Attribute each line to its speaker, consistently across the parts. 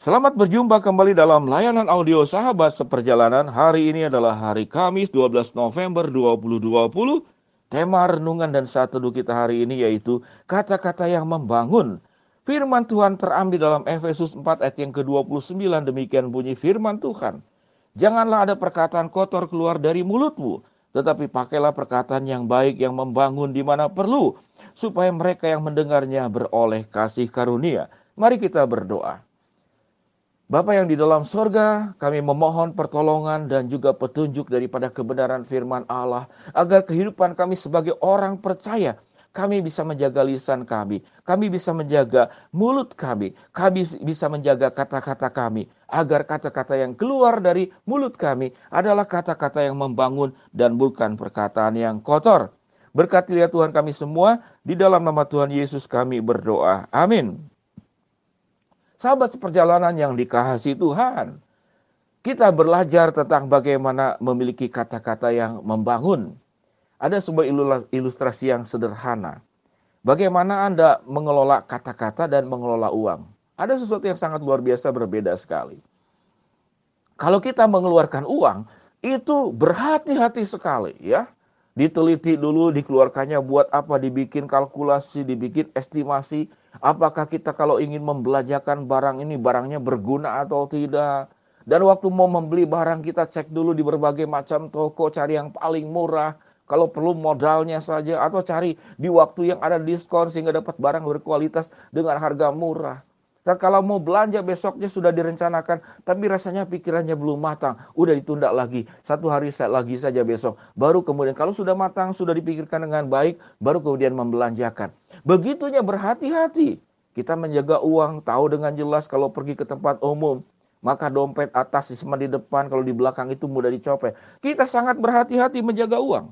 Speaker 1: Selamat berjumpa kembali dalam layanan audio sahabat seperjalanan. Hari ini adalah hari Kamis 12 November 2020. Tema renungan dan saat teduh kita hari ini yaitu kata-kata yang membangun. Firman Tuhan terambil dalam Efesus 4 ayat yang ke-29 demikian bunyi firman Tuhan. Janganlah ada perkataan kotor keluar dari mulutmu, tetapi pakailah perkataan yang baik yang membangun di mana perlu, supaya mereka yang mendengarnya beroleh kasih karunia. Mari kita berdoa. Bapa yang di dalam sorga, kami memohon pertolongan dan juga petunjuk daripada kebenaran firman Allah, agar kehidupan kami sebagai orang percaya, kami bisa menjaga lisan kami, kami bisa menjaga mulut kami, kami bisa menjaga kata-kata kami, agar kata-kata yang keluar dari mulut kami adalah kata-kata yang membangun dan bukan perkataan yang kotor. Berkatilah Tuhan kami semua, di dalam nama Tuhan Yesus kami berdoa. Amin. Sahabat seperjalanan yang dikasih Tuhan, kita belajar tentang bagaimana memiliki kata-kata yang membangun. Ada sebuah ilustrasi yang sederhana. Bagaimana Anda mengelola kata-kata dan mengelola uang? Ada sesuatu yang sangat luar biasa berbeda sekali. Kalau kita mengeluarkan uang, itu berhati-hati sekali ya. Diteliti dulu dikeluarkannya buat apa, dibikin kalkulasi, dibikin estimasi, Apakah kita kalau ingin membelanjakan barang ini barangnya berguna atau tidak? Dan waktu mau membeli barang kita cek dulu di berbagai macam toko, cari yang paling murah. Kalau perlu modalnya saja atau cari di waktu yang ada diskon sehingga dapat barang berkualitas dengan harga murah. Dan nah, kalau mau belanja besoknya sudah direncanakan, tapi rasanya pikirannya belum matang, udah ditunda lagi. Satu hari lagi saja besok. Baru kemudian kalau sudah matang, sudah dipikirkan dengan baik, baru kemudian membelanjakan. Begitunya berhati-hati. Kita menjaga uang, tahu dengan jelas kalau pergi ke tempat umum, maka dompet atas disimpan di depan, kalau di belakang itu mudah dicopet. Kita sangat berhati-hati menjaga uang.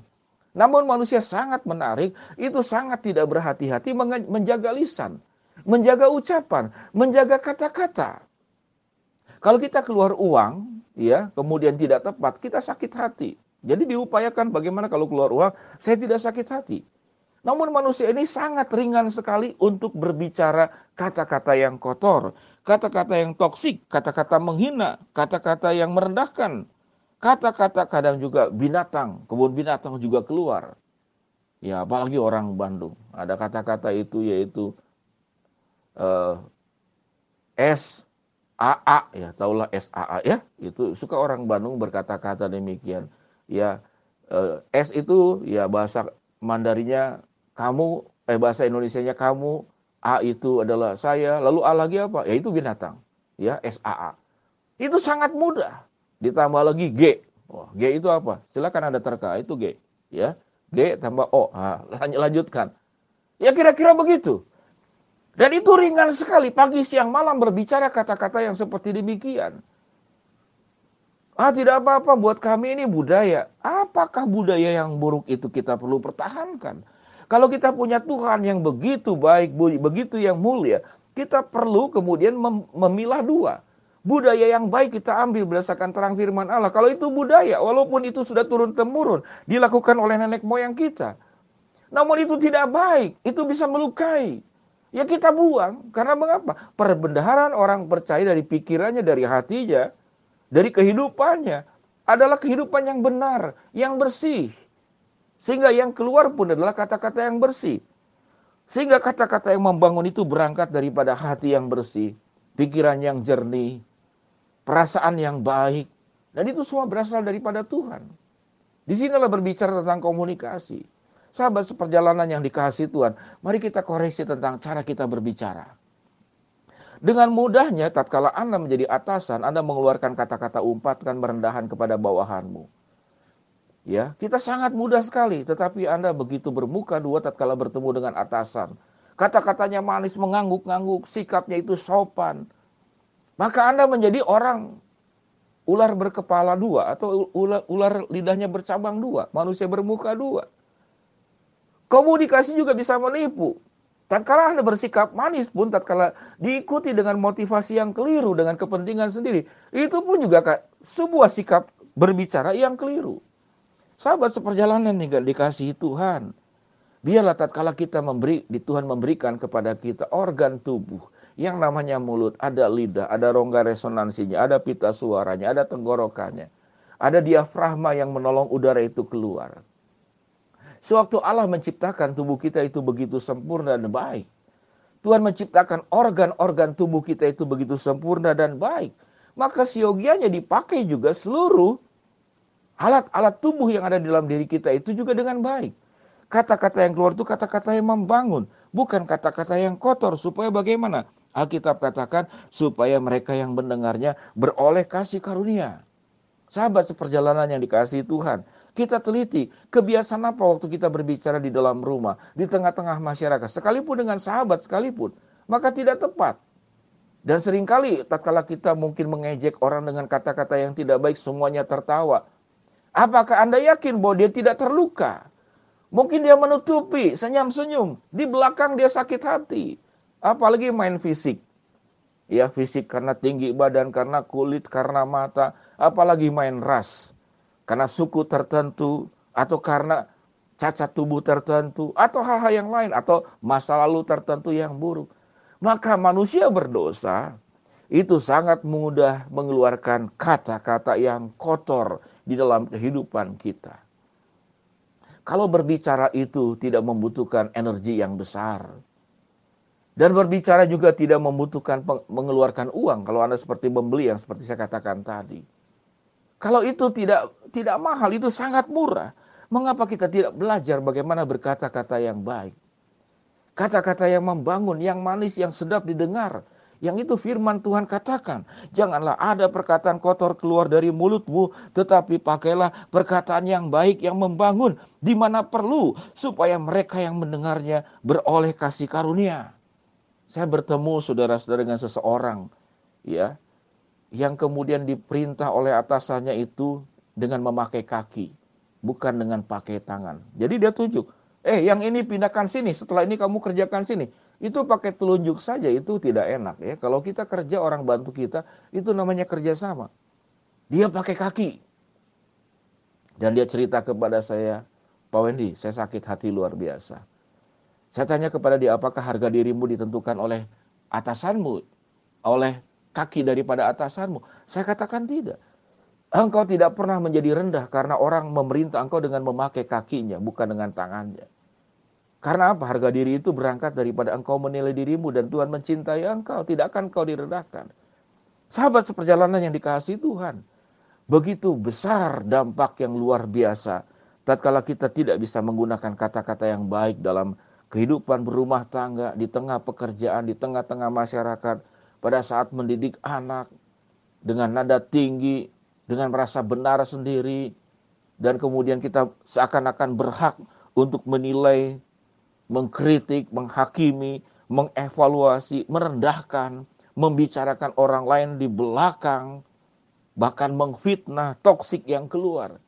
Speaker 1: Namun manusia sangat menarik, itu sangat tidak berhati-hati menjaga lisan menjaga ucapan, menjaga kata-kata. Kalau kita keluar uang, ya, kemudian tidak tepat, kita sakit hati. Jadi diupayakan bagaimana kalau keluar uang, saya tidak sakit hati. Namun manusia ini sangat ringan sekali untuk berbicara kata-kata yang kotor, kata-kata yang toksik, kata-kata menghina, kata-kata yang merendahkan. Kata-kata kadang juga binatang, kebun binatang juga keluar. Ya apalagi orang Bandung. Ada kata-kata itu yaitu uh, S A ya taulah SAA ya itu suka orang Bandung berkata-kata demikian ya eh, S itu ya bahasa Mandarinya kamu eh bahasa Indonesia nya kamu A itu adalah saya lalu A lagi apa ya itu binatang ya SAA itu sangat mudah ditambah lagi G wah G itu apa silakan anda terka itu G ya G tambah O nah, lanjutkan ya kira-kira begitu dan itu ringan sekali, pagi, siang, malam berbicara kata-kata yang seperti demikian. Ah, tidak apa-apa buat kami ini budaya. Apakah budaya yang buruk itu kita perlu pertahankan? Kalau kita punya Tuhan yang begitu baik, begitu yang mulia, kita perlu kemudian mem memilah dua. Budaya yang baik kita ambil berdasarkan terang firman Allah. Kalau itu budaya, walaupun itu sudah turun-temurun, dilakukan oleh nenek moyang kita. Namun itu tidak baik, itu bisa melukai. Ya kita buang. Karena mengapa? Perbendaharaan orang percaya dari pikirannya, dari hatinya, dari kehidupannya adalah kehidupan yang benar, yang bersih. Sehingga yang keluar pun adalah kata-kata yang bersih. Sehingga kata-kata yang membangun itu berangkat daripada hati yang bersih, pikiran yang jernih, perasaan yang baik. Dan itu semua berasal daripada Tuhan. Di sinilah berbicara tentang komunikasi. Sahabat seperjalanan yang dikasih Tuhan, mari kita koreksi tentang cara kita berbicara. Dengan mudahnya, tatkala Anda menjadi atasan, Anda mengeluarkan kata-kata umpat dan merendahan kepada bawahanmu. Ya, kita sangat mudah sekali, tetapi Anda begitu bermuka dua tatkala bertemu dengan atasan. Kata-katanya manis, mengangguk-ngangguk, sikapnya itu sopan. Maka Anda menjadi orang ular berkepala dua atau ular, ular lidahnya bercabang dua, manusia bermuka dua. Komunikasi juga bisa menipu. Tatkala Anda bersikap manis pun, tatkala diikuti dengan motivasi yang keliru, dengan kepentingan sendiri, itu pun juga Kak, sebuah sikap berbicara yang keliru. Sahabat seperjalanan nih gak dikasih Tuhan. Biarlah tatkala kita memberi, di Tuhan memberikan kepada kita organ tubuh yang namanya mulut, ada lidah, ada rongga resonansinya, ada pita suaranya, ada tenggorokannya, ada diafragma yang menolong udara itu keluar. Sewaktu Allah menciptakan tubuh kita itu begitu sempurna dan baik. Tuhan menciptakan organ-organ tubuh kita itu begitu sempurna dan baik. Maka siogianya dipakai juga seluruh alat-alat tubuh yang ada di dalam diri kita itu juga dengan baik. Kata-kata yang keluar itu kata-kata yang membangun, bukan kata-kata yang kotor. Supaya bagaimana? Alkitab katakan supaya mereka yang mendengarnya beroleh kasih karunia. Sahabat seperjalanan yang dikasihi Tuhan kita teliti kebiasaan apa waktu kita berbicara di dalam rumah, di tengah-tengah masyarakat, sekalipun dengan sahabat sekalipun, maka tidak tepat. Dan seringkali tatkala kita mungkin mengejek orang dengan kata-kata yang tidak baik semuanya tertawa. Apakah Anda yakin bahwa dia tidak terluka? Mungkin dia menutupi senyum-senyum, di belakang dia sakit hati. Apalagi main fisik ya fisik karena tinggi badan karena kulit karena mata apalagi main ras karena suku tertentu atau karena cacat tubuh tertentu atau hal-hal yang lain atau masa lalu tertentu yang buruk. Maka manusia berdosa itu sangat mudah mengeluarkan kata-kata yang kotor di dalam kehidupan kita. Kalau berbicara itu tidak membutuhkan energi yang besar. Dan berbicara juga tidak membutuhkan mengeluarkan uang kalau Anda seperti membeli yang seperti saya katakan tadi. Kalau itu tidak tidak mahal, itu sangat murah. Mengapa kita tidak belajar bagaimana berkata-kata yang baik? Kata-kata yang membangun, yang manis, yang sedap didengar. Yang itu firman Tuhan katakan. Janganlah ada perkataan kotor keluar dari mulutmu, tetapi pakailah perkataan yang baik yang membangun di mana perlu supaya mereka yang mendengarnya beroleh kasih karunia. Saya bertemu saudara-saudara dengan seseorang ya yang kemudian diperintah oleh atasannya itu dengan memakai kaki, bukan dengan pakai tangan. Jadi dia tunjuk, eh yang ini pindahkan sini, setelah ini kamu kerjakan sini. Itu pakai telunjuk saja itu tidak enak ya. Kalau kita kerja orang bantu kita, itu namanya kerjasama. Dia pakai kaki. Dan dia cerita kepada saya, Pak Wendy, saya sakit hati luar biasa. Saya tanya kepada dia, apakah harga dirimu ditentukan oleh atasanmu, oleh kaki daripada atasanmu? Saya katakan tidak. Engkau tidak pernah menjadi rendah karena orang memerintah engkau dengan memakai kakinya, bukan dengan tangannya. Karena apa? Harga diri itu berangkat daripada engkau menilai dirimu dan Tuhan mencintai engkau. Tidak akan engkau direndahkan. Sahabat seperjalanan yang dikasihi Tuhan. Begitu besar dampak yang luar biasa. Tatkala kita tidak bisa menggunakan kata-kata yang baik dalam kehidupan berumah tangga, di tengah pekerjaan, di tengah-tengah masyarakat, pada saat mendidik anak dengan nada tinggi, dengan merasa benar sendiri, dan kemudian kita seakan-akan berhak untuk menilai, mengkritik, menghakimi, mengevaluasi, merendahkan, membicarakan orang lain di belakang, bahkan mengfitnah toksik yang keluar.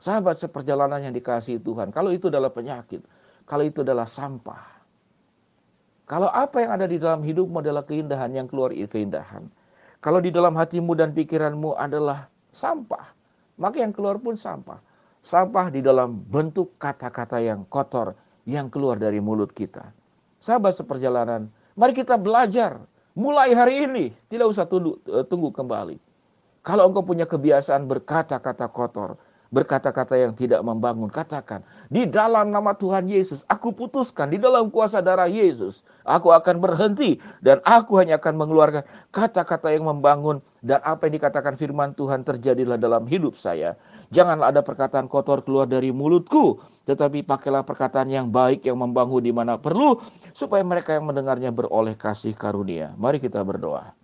Speaker 1: Sahabat seperjalanan yang dikasih Tuhan, kalau itu adalah penyakit, kalau itu adalah sampah, kalau apa yang ada di dalam hidupmu adalah keindahan yang keluar itu keindahan. Kalau di dalam hatimu dan pikiranmu adalah sampah, maka yang keluar pun sampah. Sampah di dalam bentuk kata-kata yang kotor yang keluar dari mulut kita. Sahabat seperjalanan, mari kita belajar mulai hari ini, tidak usah tunggu, eh, tunggu kembali. Kalau engkau punya kebiasaan berkata-kata kotor, berkata-kata yang tidak membangun, katakan, di dalam nama Tuhan Yesus, aku putuskan, di dalam kuasa darah Yesus, aku akan berhenti, dan aku hanya akan mengeluarkan kata-kata yang membangun, dan apa yang dikatakan firman Tuhan terjadilah dalam hidup saya. Janganlah ada perkataan kotor keluar dari mulutku, tetapi pakailah perkataan yang baik, yang membangun di mana perlu, supaya mereka yang mendengarnya beroleh kasih karunia. Mari kita berdoa.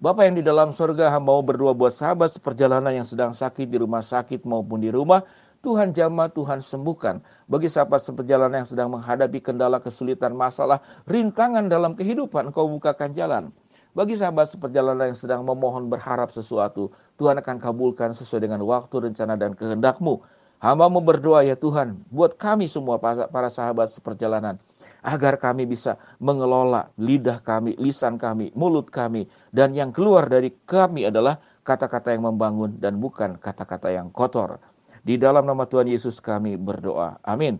Speaker 1: Bapak yang di dalam sorga, mau berdoa buat sahabat seperjalanan yang sedang sakit di rumah sakit maupun di rumah, Tuhan jamah, Tuhan sembuhkan. Bagi sahabat seperjalanan yang sedang menghadapi kendala, kesulitan, masalah, rintangan dalam kehidupan, kau bukakan jalan. Bagi sahabat seperjalanan yang sedang memohon berharap sesuatu, Tuhan akan kabulkan sesuai dengan waktu, rencana, dan kehendakmu. Hamba mau berdoa ya Tuhan, buat kami semua para sahabat seperjalanan, agar kami bisa mengelola lidah kami, lisan kami, mulut kami, dan yang keluar dari kami adalah kata-kata yang membangun dan bukan kata-kata yang kotor. Di dalam nama Tuhan Yesus kami berdoa. Amin.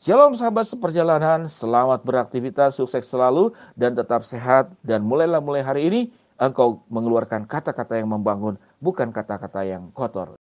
Speaker 1: Shalom sahabat seperjalanan, selamat beraktivitas, sukses selalu dan tetap sehat dan mulailah mulai hari ini engkau mengeluarkan kata-kata yang membangun bukan kata-kata yang kotor.